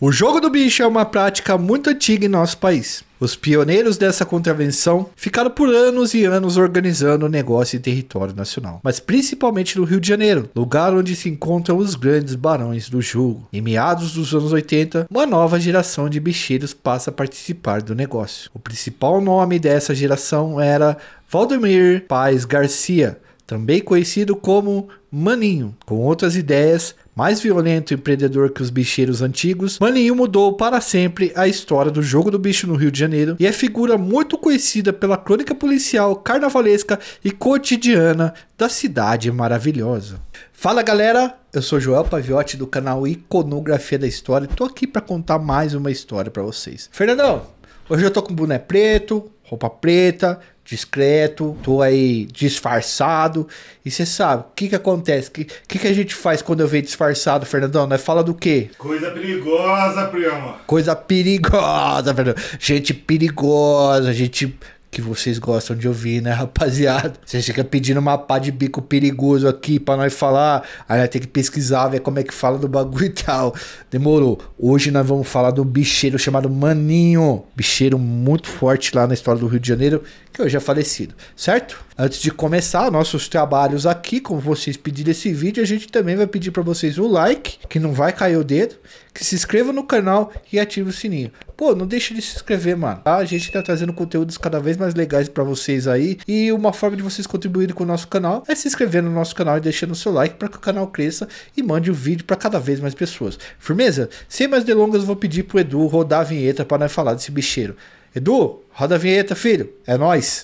O jogo do bicho é uma prática muito antiga em nosso país. Os pioneiros dessa contravenção ficaram por anos e anos organizando o negócio em território nacional, mas principalmente no Rio de Janeiro, lugar onde se encontram os grandes barões do jogo. Em meados dos anos 80, uma nova geração de bicheiros passa a participar do negócio. O principal nome dessa geração era Valdemir Paz Garcia, também conhecido como Maninho, com outras ideias mais violento e empreendedor que os bicheiros antigos, Maninho mudou para sempre a história do jogo do bicho no Rio de Janeiro e é figura muito conhecida pela crônica policial, carnavalesca e cotidiana da cidade maravilhosa. Fala galera, eu sou Joel Paviotti do canal Iconografia da História e tô aqui para contar mais uma história para vocês. Fernandão, hoje eu tô com boné preto, roupa preta, discreto, tô aí disfarçado. E você sabe, o que que acontece? O que, que que a gente faz quando eu venho disfarçado, Fernandão? Nós fala do quê? Coisa perigosa, primo. Coisa perigosa, Fernandão. Gente perigosa, gente que vocês gostam de ouvir, né, rapaziada? Vocês ficam pedindo uma pá de bico perigoso aqui pra nós falar. Aí nós tem que pesquisar, ver como é que fala do bagulho e tal. Demorou. Hoje nós vamos falar do bicheiro chamado Maninho. Bicheiro muito forte lá na história do Rio de Janeiro, que hoje é falecido, certo? Antes de começar nossos trabalhos aqui, como vocês pediram esse vídeo, a gente também vai pedir para vocês o like, que não vai cair o dedo, que se inscreva no canal e ative o sininho. Pô, não deixe de se inscrever, mano. Tá? A gente tá trazendo conteúdos cada vez mais legais para vocês aí. E uma forma de vocês contribuírem com o nosso canal é se inscrever no nosso canal e deixando o seu like para que o canal cresça e mande o um vídeo para cada vez mais pessoas. Firmeza? Sem mais delongas, vou pedir pro Edu rodar a vinheta para nós falar desse bicheiro. Edu, roda a vinheta, filho. É nós.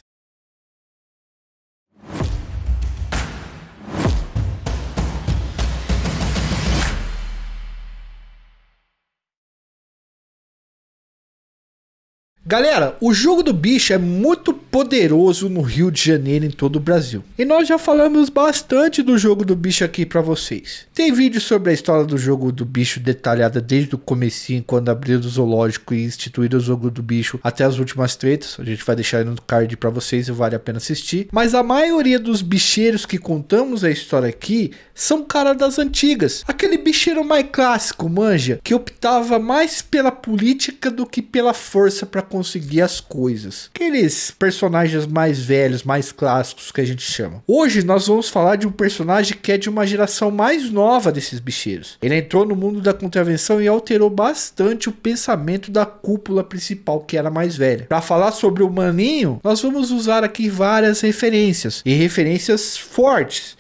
Galera, o jogo do bicho é muito poderoso no Rio de Janeiro e em todo o Brasil. E nós já falamos bastante do jogo do bicho aqui para vocês. Tem vídeo sobre a história do jogo do bicho detalhada desde o comecinho, quando abriu o zoológico e instituíram o jogo do bicho até as últimas tretas. A gente vai deixar aí no card para vocês e vale a pena assistir. Mas a maioria dos bicheiros que contamos a história aqui são cara das antigas. Aquele bicheiro mais clássico, manja, que optava mais pela política do que pela força para conseguir as coisas. Aqueles personagens mais velhos, mais clássicos que a gente chama. Hoje nós vamos falar de um personagem que é de uma geração mais nova desses bicheiros. Ele entrou no mundo da contravenção e alterou bastante o pensamento da cúpula principal, que era mais velha. Para falar sobre o maninho, nós vamos usar aqui várias referências e referências fortes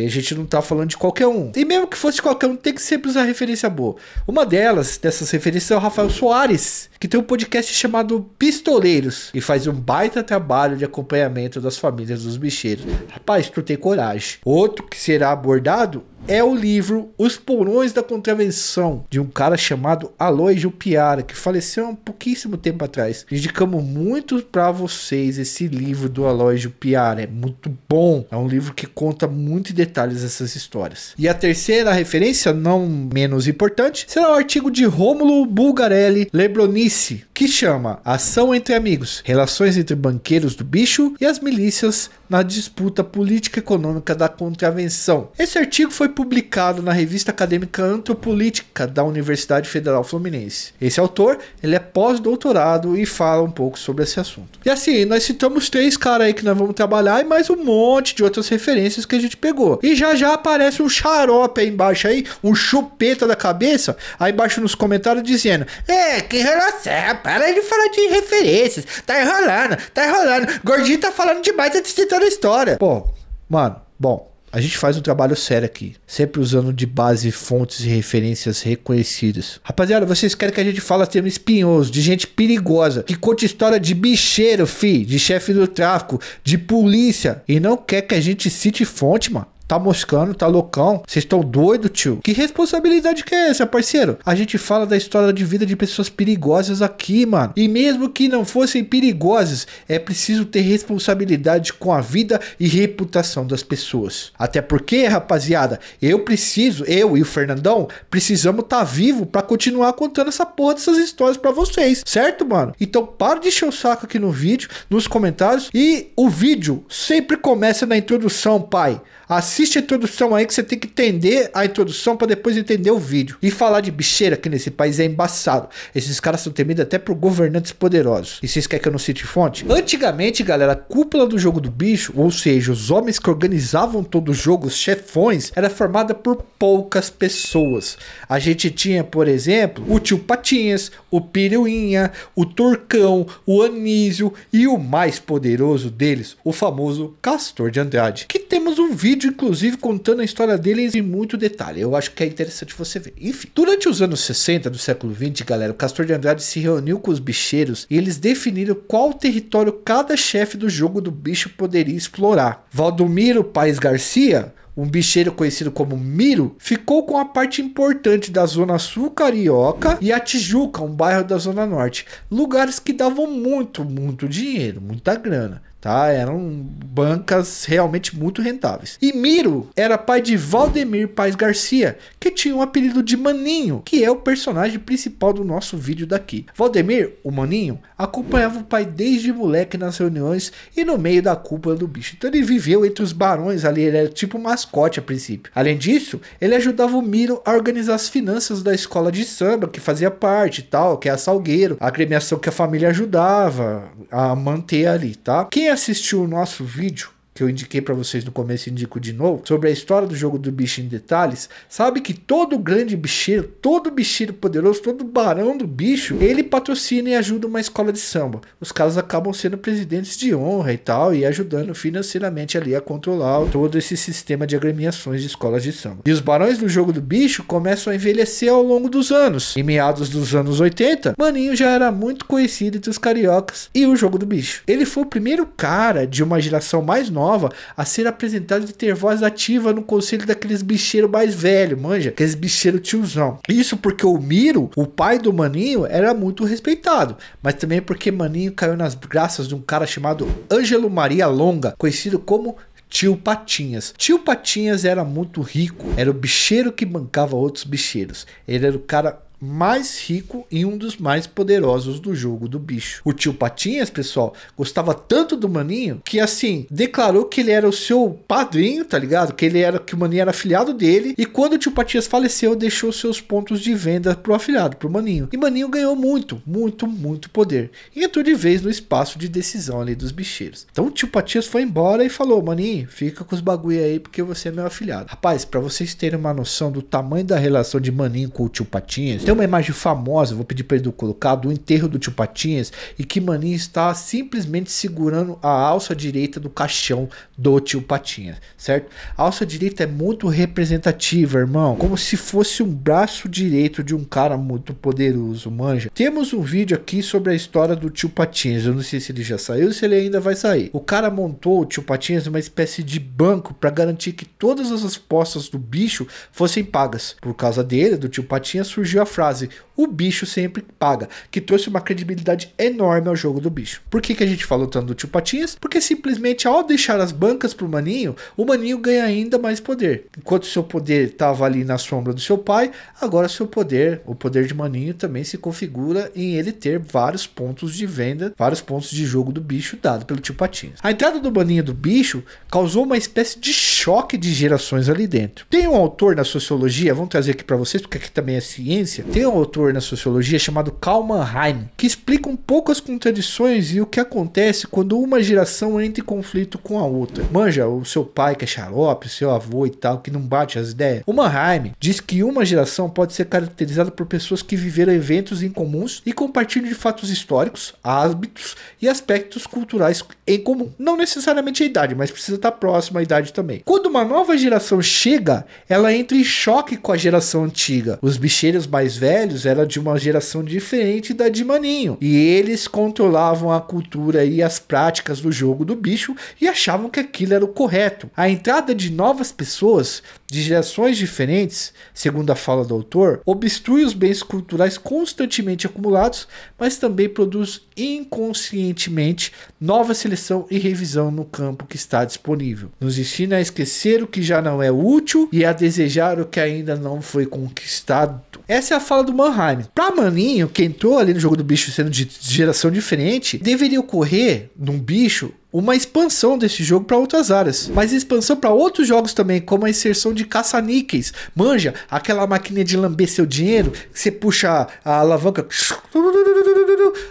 porque a gente não tá falando de qualquer um. E mesmo que fosse qualquer um, tem que sempre usar referência boa. Uma delas, dessas referências, é o Rafael Soares, que tem um podcast chamado Pistoleiros e faz um baita trabalho de acompanhamento das famílias dos bicheiros. Rapaz, tu tem coragem. Outro que será abordado é o livro Os Porões da Contravenção, de um cara chamado Aloy Piara que faleceu há um pouquíssimo tempo atrás. Indicamos muito para vocês esse livro do Aloy Piara. é muito bom. É um livro que conta muito em detalhes essas histórias. E a terceira referência, não menos importante, será o artigo de Rômulo Bulgarelli Lebronice, que chama Ação entre Amigos, Relações entre Banqueiros do Bicho e as Milícias na disputa política econômica da contravenção. Esse artigo foi publicado na revista acadêmica Antropolítica da Universidade Federal Fluminense. Esse autor, ele é pós-doutorado e fala um pouco sobre esse assunto. E assim, nós citamos três caras aí que nós vamos trabalhar e mais um monte de outras referências que a gente pegou. E já já aparece um xarope aí embaixo aí, um chupeta da cabeça, aí embaixo nos comentários dizendo: "É, que relação, para de falar de referências. Tá enrolando, tá enrolando. Gordinho tá falando demais antes de da história. Pô, mano, bom. A gente faz um trabalho sério aqui, sempre usando de base fontes e referências reconhecidas. Rapaziada, vocês querem que a gente fale termo espinhoso, de gente perigosa, que conte história de bicheiro, fi, de chefe do tráfico, de polícia, e não quer que a gente cite fonte, mano. Tá moscando, tá loucão. Vocês estão doido, tio? Que responsabilidade que é essa, parceiro? A gente fala da história de vida de pessoas perigosas aqui, mano. E mesmo que não fossem perigosas, é preciso ter responsabilidade com a vida e reputação das pessoas. Até porque, rapaziada, eu preciso, eu e o Fernandão, precisamos estar tá vivo para continuar contando essa porra dessas histórias para vocês, certo, mano? Então para de encher o saco aqui no vídeo, nos comentários e o vídeo sempre começa na introdução, pai. Assim assiste a introdução aí que você tem que entender a introdução para depois entender o vídeo. E falar de bicheira aqui nesse país é embaçado. Esses caras são temidos até por governantes poderosos. E vocês querem que eu não cite fonte? Antigamente, galera, a cúpula do jogo do bicho, ou seja, os homens que organizavam todo o jogo, os chefões, era formada por poucas pessoas. A gente tinha, por exemplo, o tio Patinhas, o Piruinha, o Turcão, o Anísio e o mais poderoso deles, o famoso Castor de Andrade, que temos um vídeo, inclusive, contando a história deles em muito detalhe. Eu acho que é interessante você ver. Enfim, durante os anos 60 do século 20, galera, o Castor de Andrade se reuniu com os bicheiros e eles definiram qual território cada chefe do jogo do bicho poderia explorar. Valdomiro Paes Garcia um bicheiro conhecido como Miro, ficou com a parte importante da Zona Sul Carioca e a Tijuca, um bairro da Zona Norte. Lugares que davam muito, muito dinheiro, muita grana. Tá? Eram bancas realmente muito rentáveis. E Miro era pai de Valdemir Paz Garcia, que tinha o um apelido de Maninho, que é o personagem principal do nosso vídeo daqui. Valdemir, o Maninho, acompanhava o pai desde moleque nas reuniões e no meio da cúpula do bicho. Então ele viveu entre os barões ali, ele era tipo mascote a princípio. Além disso, ele ajudava o Miro a organizar as finanças da escola de samba que fazia parte e tal, que é a Salgueiro, a agremiação que a família ajudava a manter ali, tá? Quem é assistiu o nosso vídeo, que eu indiquei para vocês no começo e indico de novo, sobre a história do jogo do bicho em detalhes, sabe que todo grande bicheiro, todo bicheiro poderoso, todo barão do bicho, ele patrocina e ajuda uma escola de samba. Os caras acabam sendo presidentes de honra e tal, e ajudando financeiramente ali a controlar todo esse sistema de agremiações de escolas de samba. E os barões do jogo do bicho começam a envelhecer ao longo dos anos. Em meados dos anos 80, Maninho já era muito conhecido entre os cariocas e o jogo do bicho. Ele foi o primeiro cara de uma geração mais nova nova a ser apresentada de ter voz ativa no conselho daqueles bicheiros mais velhos, manja, aqueles bicheiros tiozão. Isso porque o Miro, o pai do Maninho, era muito respeitado, mas também porque Maninho caiu nas graças de um cara chamado Ângelo Maria Longa, conhecido como Tio Patinhas. Tio Patinhas era muito rico, era o bicheiro que bancava outros bicheiros. Ele era o cara mais rico e um dos mais poderosos do jogo do bicho. O tio Patinhas, pessoal, gostava tanto do Maninho que assim, declarou que ele era o seu padrinho, tá ligado? Que ele era que o Maninho era afiliado dele e quando o tio Patinhas faleceu, deixou seus pontos de venda pro afiliado, pro Maninho. E Maninho ganhou muito, muito, muito poder. E entrou de vez no espaço de decisão ali dos bicheiros. Então o tio Patias foi embora e falou: Maninho, fica com os bagulho aí porque você é meu afiliado. Rapaz, para vocês terem uma noção do tamanho da relação de Maninho com o tio Patinhas, tem uma imagem famosa, vou pedir para Edu colocar, do enterro do Tio Patinhas e que Maninho está simplesmente segurando a alça direita do caixão do Tio Patinhas, certo? A alça direita é muito representativa, irmão, como se fosse um braço direito de um cara muito poderoso, manja. Temos um vídeo aqui sobre a história do Tio Patinhas, eu não sei se ele já saiu ou se ele ainda vai sair. O cara montou o Tio Patinhas uma espécie de banco para garantir que todas as apostas do bicho fossem pagas. Por causa dele, do Tio Patinhas, surgiu a frase o bicho sempre paga, que trouxe uma credibilidade enorme ao jogo do bicho. Por que, que a gente falou tanto do Tio Patinhas? Porque simplesmente ao deixar as bancas pro Maninho, o Maninho ganha ainda mais poder. Enquanto seu poder estava ali na sombra do seu pai, agora seu poder, o poder de Maninho também se configura em ele ter vários pontos de venda, vários pontos de jogo do bicho dado pelo Tio Patinhas. A entrada do Maninho do bicho causou uma espécie de choque de gerações ali dentro. Tem um autor na sociologia, vamos trazer aqui para vocês, porque aqui também é ciência, tem um autor na sociologia chamado Karl Mannheim, que explica um pouco as contradições e o que acontece quando uma geração entra em conflito com a outra. Manja, o seu pai que é xarope, o seu avô e tal, que não bate as ideias. O Mannheim diz que uma geração pode ser caracterizada por pessoas que viveram eventos incomuns e compartilham de fatos históricos, hábitos e aspectos culturais em comum. Não necessariamente a idade, mas precisa estar próxima à idade também. Quando uma nova geração chega, ela entra em choque com a geração antiga. Os bicheiros mais velhos era de uma geração diferente da de Maninho. E eles controlavam a cultura e as práticas do jogo do bicho e achavam que aquilo era o correto. A entrada de novas pessoas de gerações diferentes, segundo a fala do autor, obstrui os bens culturais constantemente acumulados, mas também produz inconscientemente nova seleção e revisão no campo que está disponível. Nos ensina a esquecer o que já não é útil e a desejar o que ainda não foi conquistado essa é a fala do Mannheim. Pra Maninho, que entrou ali no jogo do bicho sendo de geração diferente, deveria ocorrer num bicho uma expansão desse jogo para outras áreas, mas expansão para outros jogos também, como a inserção de caça-níqueis. Manja, aquela máquina de lamber seu dinheiro, que você puxa a alavanca,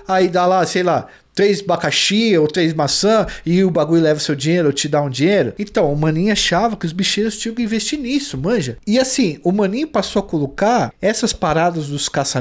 aí dá lá, sei lá, três abacaxi ou três maçã e o bagulho leva seu dinheiro ou te dá um dinheiro. Então, o maninho achava que os bicheiros tinham que investir nisso, manja. E assim, o maninho passou a colocar essas paradas dos caça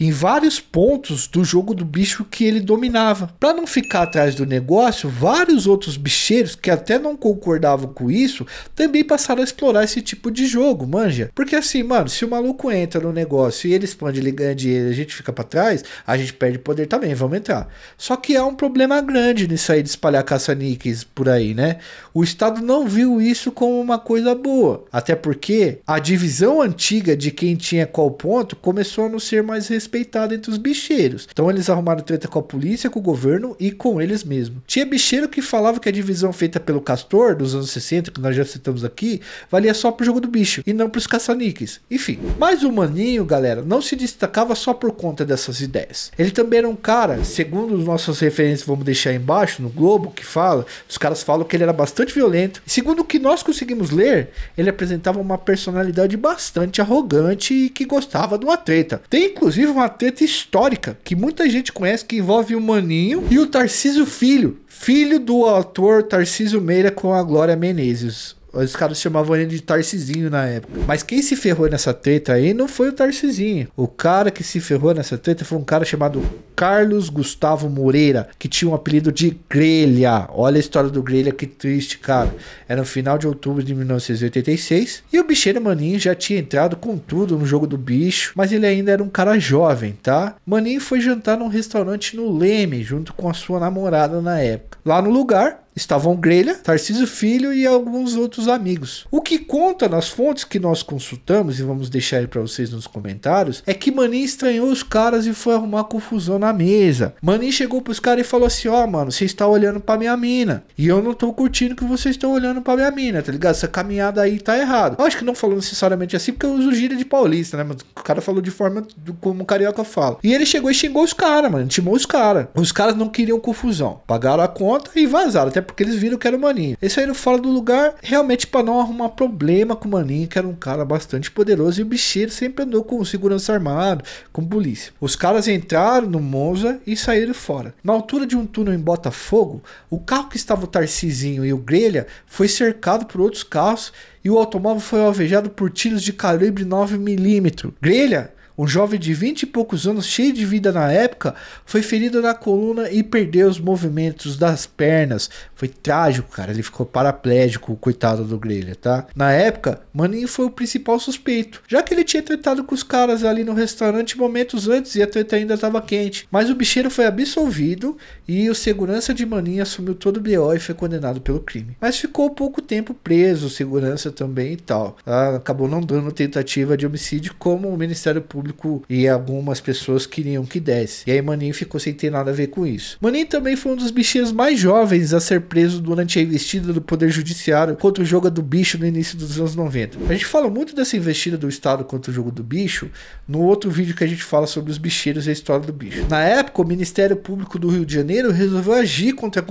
em vários pontos do jogo do bicho que ele dominava. Para não ficar atrás do negócio, vários outros bicheiros que até não concordavam com isso também passaram a explorar esse tipo de jogo, manja. Porque assim, mano, se o maluco entra no negócio e ele expande, ele ganha dinheiro, a gente fica para trás, a gente perde poder também, vamos entrar. Só que há um problema grande nisso aí de espalhar caça-níqueis por aí, né? O Estado não viu isso como uma coisa boa, até porque a divisão antiga de quem tinha qual ponto começou a não ser mais respeitada entre os bicheiros. Então eles arrumaram treta com a polícia, com o governo e com eles mesmos. Tinha bicheiro que falava que a divisão feita pelo Castor dos anos 60, que nós já citamos aqui, valia só pro jogo do bicho e não pros caça-níqueis. Enfim, mas o Maninho, galera, não se destacava só por conta dessas ideias. Ele também era um cara, segundo os nossas referências vamos deixar aí embaixo, no Globo, que fala, os caras falam que ele era bastante violento. Segundo o que nós conseguimos ler, ele apresentava uma personalidade bastante arrogante e que gostava de uma treta. Tem inclusive uma treta histórica que muita gente conhece que envolve o Maninho e o Tarcísio Filho, filho do ator Tarcísio Meira com a Glória Menezes. Os caras chamavam ele de Tarcizinho na época. Mas quem se ferrou nessa treta aí não foi o Tarcizinho. O cara que se ferrou nessa treta foi um cara chamado Carlos Gustavo Moreira, que tinha um apelido de Grelha. Olha a história do Grelha, que triste, cara. Era no final de outubro de 1986 e o bicheiro Maninho já tinha entrado com tudo no jogo do bicho, mas ele ainda era um cara jovem, tá? Maninho foi jantar num restaurante no Leme, junto com a sua namorada na época. Lá no lugar, estavam Grelha, Tarcísio Filho e alguns outros amigos. O que conta nas fontes que nós consultamos, e vamos deixar aí para vocês nos comentários, é que Manin estranhou os caras e foi arrumar confusão na mesa. Manin chegou pros caras e falou assim: Ó, oh, mano, você está olhando pra minha mina. E eu não tô curtindo que vocês estão olhando pra minha mina, tá ligado? Essa caminhada aí tá errado. acho que não falou necessariamente assim, porque eu é uso gíria de paulista, né? Mas o cara falou de forma do, como o carioca fala. E ele chegou e xingou os caras, mano. Intimou os caras. Os caras não queriam confusão. Pagaram a conta e vazaram. Até porque eles viram que era o Maninho. Eles saíram fora do lugar realmente para não arrumar problema com o Maninho, que era um cara bastante poderoso e o bicheiro sempre andou com segurança armado, com polícia. Os caras entraram no Monza e saíram fora. Na altura de um túnel em Botafogo, o carro que estava o Tarcizinho e o Grelha foi cercado por outros carros e o automóvel foi alvejado por tiros de calibre 9mm. Grelha um jovem de vinte e poucos anos, cheio de vida na época, foi ferido na coluna e perdeu os movimentos das pernas. Foi trágico, cara. Ele ficou paraplégico, coitado do Grelha, tá? Na época, Maninho foi o principal suspeito, já que ele tinha tretado com os caras ali no restaurante momentos antes e a treta ainda estava quente. Mas o bicheiro foi absolvido e o segurança de Maninho assumiu todo o BO e foi condenado pelo crime. Mas ficou pouco tempo preso, segurança também e tal. Tá? Acabou não dando tentativa de homicídio, como o Ministério Público público e algumas pessoas queriam que desse. E aí Maninho ficou sem ter nada a ver com isso. Maninho também foi um dos bichinhos mais jovens a ser preso durante a investida do Poder Judiciário contra o jogo do bicho no início dos anos 90. A gente fala muito dessa investida do Estado contra o jogo do bicho no outro vídeo que a gente fala sobre os bicheiros e a história do bicho. Na época, o Ministério Público do Rio de Janeiro resolveu agir contra a,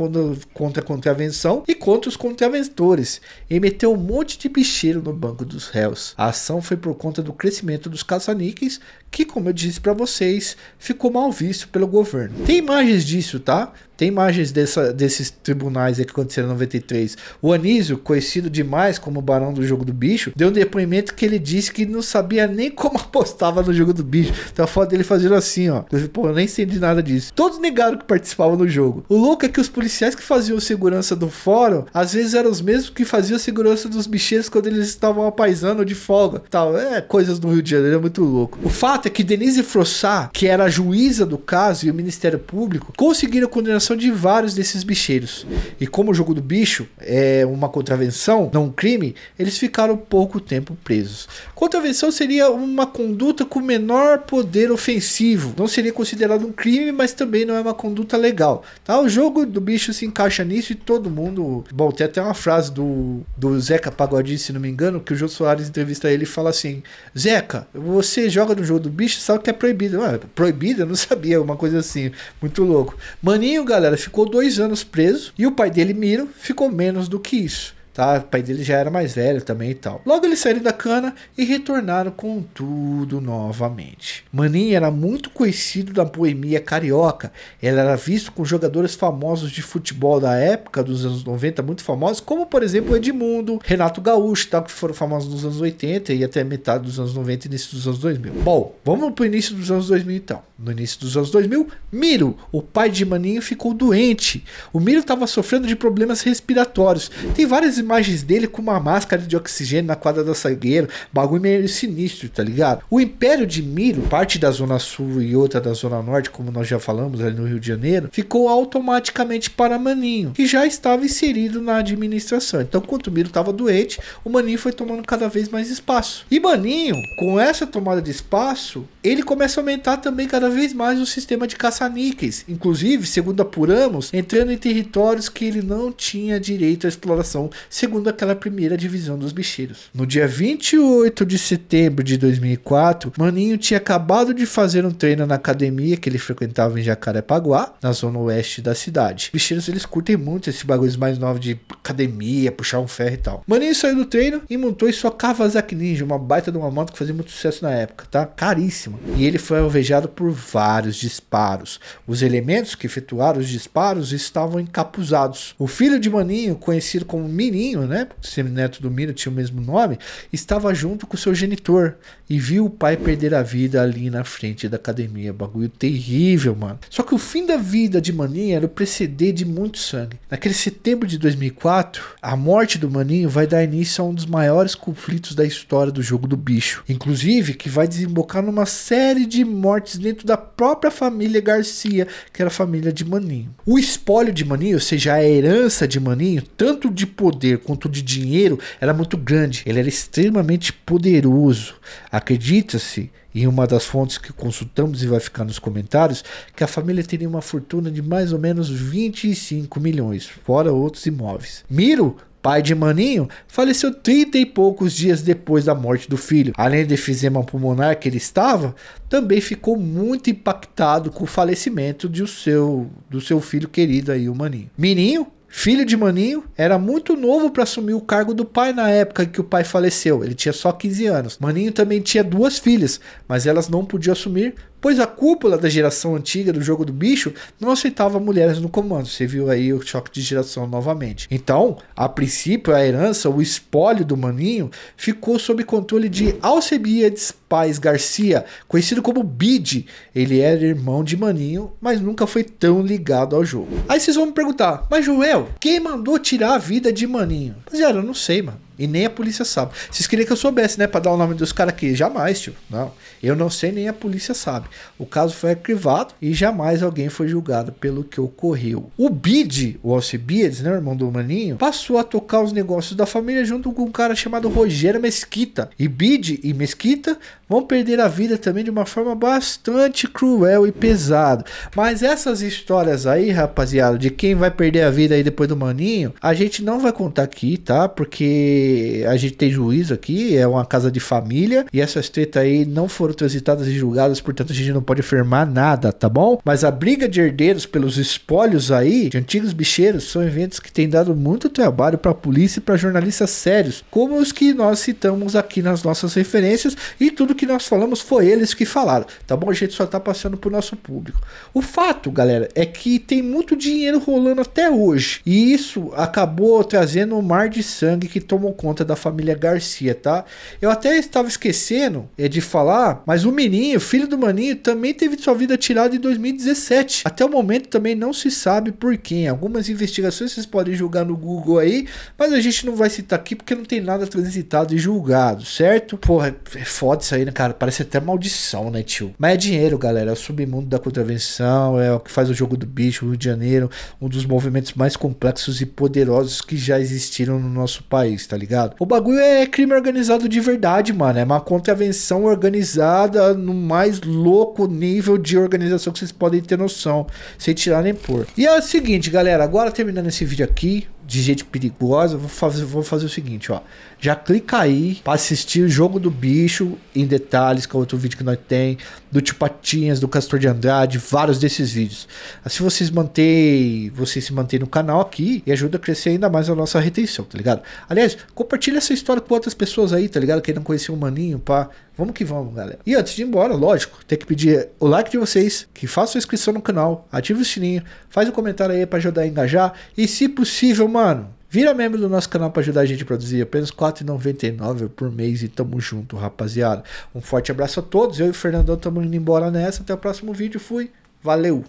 contra a contravenção e contra os contraventores e meteu um monte de bicheiro no banco dos réus. A ação foi por conta do crescimento dos caça-níqueis que, como eu disse para vocês, ficou mal visto pelo governo. Tem imagens disso, tá? Tem imagens dessa, desses tribunais que aconteceram em 93. O Anísio, conhecido demais como Barão do Jogo do Bicho, deu um depoimento que ele disse que não sabia nem como apostava no Jogo do Bicho. Então a foto dele fazendo assim, ó. Eu, Pô, eu nem entendi nada disso. Todos negaram que participavam do jogo. O louco é que os policiais que faziam segurança do fórum, às vezes eram os mesmos que faziam segurança dos bicheiros quando eles estavam apaisando de folga. Tal. É, coisas do Rio de Janeiro, é muito louco. O fato é que Denise Frossá, que era a juíza do caso e o Ministério Público, conseguiram condenação de vários desses bicheiros. E como o jogo do bicho é uma contravenção, não um crime, eles ficaram pouco tempo presos. Contravenção seria uma conduta com menor poder ofensivo. Não seria considerado um crime, mas também não é uma conduta legal. Tá? O jogo do bicho se encaixa nisso e todo mundo. Bom, tem até uma frase do, do Zeca Pagodinho, se não me engano, que o Jô Soares entrevista ele e fala assim: Zeca, você joga no jogo do bicho, sabe que é proibido. Ah, proibido? Eu não sabia, uma coisa assim. Muito louco. Maninho, galera galera ficou dois anos preso e o pai dele, Miro, ficou menos do que isso tá? O pai dele já era mais velho também e tal. Logo eles saíram da cana e retornaram com tudo novamente. Maninho era muito conhecido da boemia carioca. Ele era visto com jogadores famosos de futebol da época, dos anos 90, muito famosos, como por exemplo Edmundo, Renato Gaúcho, tal, que foram famosos nos anos 80 e até metade dos anos 90 e início dos anos 2000. Bom, vamos pro início dos anos 2000 então. No início dos anos 2000, Miro, o pai de Maninho, ficou doente. O Miro estava sofrendo de problemas respiratórios. Tem várias imagens dele com uma máscara de oxigênio na quadra da Salgueiro, bagulho meio sinistro, tá ligado? O Império de Miro, parte da Zona Sul e outra da Zona Norte, como nós já falamos ali no Rio de Janeiro, ficou automaticamente para Maninho, que já estava inserido na administração. Então, quanto o Miro estava doente, o Maninho foi tomando cada vez mais espaço. E Maninho, com essa tomada de espaço, ele começa a aumentar também cada vez mais o sistema de caça-níqueis, inclusive, segundo apuramos, entrando em territórios que ele não tinha direito à exploração segundo aquela primeira divisão dos bicheiros. No dia 28 de setembro de 2004, Maninho tinha acabado de fazer um treino na academia que ele frequentava em Jacarepaguá, na zona oeste da cidade. Bicheiros eles curtem muito esse bagulho mais novo de academia, puxar um ferro e tal. Maninho saiu do treino e montou em sua Kawasaki Ninja, uma baita de uma moto que fazia muito sucesso na época, tá? Caríssima. E ele foi alvejado por vários disparos. Os elementos que efetuaram os disparos estavam encapuzados. O filho de Maninho, conhecido como Menino, Minho, né, semineto do Mira, tinha o mesmo nome, estava junto com o seu genitor e viu o pai perder a vida ali na frente da academia. Bagulho terrível, mano. Só que o fim da vida de Maninho era o preceder de muito sangue. Naquele setembro de 2004, a morte do Maninho vai dar início a um dos maiores conflitos da história do jogo do bicho. Inclusive, que vai desembocar numa série de mortes dentro da própria família Garcia, que era a família de Maninho. O espólio de Maninho, ou seja, a herança de Maninho, tanto de poder poder quanto de dinheiro era muito grande. Ele era extremamente poderoso. Acredita-se, em uma das fontes que consultamos e vai ficar nos comentários, que a família teria uma fortuna de mais ou menos 25 milhões, fora outros imóveis. Miro pai de Maninho, faleceu 30 e poucos dias depois da morte do filho. Além do efizema pulmonar que ele estava, também ficou muito impactado com o falecimento do seu, do seu filho querido aí, o Maninho. Mininho filho de Maninho, era muito novo para assumir o cargo do pai na época que o pai faleceu. Ele tinha só 15 anos. Maninho também tinha duas filhas, mas elas não podiam assumir pois a cúpula da geração antiga do jogo do bicho não aceitava mulheres no comando. Você viu aí o choque de geração novamente. Então, a princípio, a herança, o espólio do maninho, ficou sob controle de Alcebiades Paz Garcia, conhecido como Bid. Ele era irmão de Maninho, mas nunca foi tão ligado ao jogo. Aí vocês vão me perguntar, mas Joel, quem mandou tirar a vida de Maninho? Pois era, eu não sei, mano. E nem a polícia sabe. Vocês queriam que eu soubesse, né? Pra dar o nome dos caras aqui. Jamais, tio. Não. Eu não sei, nem a polícia sabe. O caso foi arquivado e jamais alguém foi julgado pelo que ocorreu. O Bid, o Alcibiades, né? Irmão do Maninho, passou a tocar os negócios da família junto com um cara chamado Rogério Mesquita. E Bid e Mesquita vão perder a vida também de uma forma bastante cruel e pesada. Mas essas histórias aí, rapaziada, de quem vai perder a vida aí depois do Maninho, a gente não vai contar aqui, tá? Porque a gente tem juiz aqui, é uma casa de família, e essas tretas aí não foram transitadas e julgadas, portanto a gente não pode afirmar nada, tá bom? Mas a briga de herdeiros pelos espólios aí, de antigos bicheiros, são eventos que têm dado muito trabalho para a polícia e para jornalistas sérios, como os que nós citamos aqui nas nossas referências, e tudo que nós falamos foi eles que falaram, tá bom? A gente só tá passando pro nosso público. O fato, galera, é que tem muito dinheiro rolando até hoje, e isso acabou trazendo um mar de sangue que tomou conta da família Garcia, tá? Eu até estava esquecendo é, de falar, mas o menino, filho do Maninho, também teve sua vida tirada em 2017. Até o momento também não se sabe por quem. Algumas investigações vocês podem julgar no Google aí, mas a gente não vai citar aqui porque não tem nada transitado e julgado, certo? Porra, é foda isso aí, né, cara? Parece até maldição, né, tio? Mas é dinheiro, galera. É o submundo da contravenção, é o que faz o jogo do bicho, Rio de Janeiro, um dos movimentos mais complexos e poderosos que já existiram no nosso país, tá ligado? O bagulho é crime organizado de verdade, mano. É uma contravenção organizada no mais louco nível de organização que vocês podem ter noção, sem tirar nem pôr. E é o seguinte, galera, agora terminando esse vídeo aqui, de gente perigosa, vou fazer, vou fazer o seguinte, ó. Já clica aí para assistir o jogo do bicho em detalhes, que é outro vídeo que nós tem, do Tio Patinhas, do Castor de Andrade, vários desses vídeos. Assim vocês mantêm, vocês se mantêm no canal aqui e ajuda a crescer ainda mais a nossa retenção, tá ligado? Aliás, compartilha essa história com outras pessoas aí, tá ligado? Quem não conhecia o Maninho, pá. Vamos que vamos, galera. E antes de ir embora, lógico, tem que pedir o like de vocês, que faça a inscrição no canal, ative o sininho, faz um comentário aí para ajudar a engajar e, se possível, mano, Vira membro do nosso canal para ajudar a gente a produzir apenas R$4,99 por mês e tamo junto, rapaziada. Um forte abraço a todos. Eu e o Fernandão estamos indo embora nessa. Até o próximo vídeo. Fui. Valeu!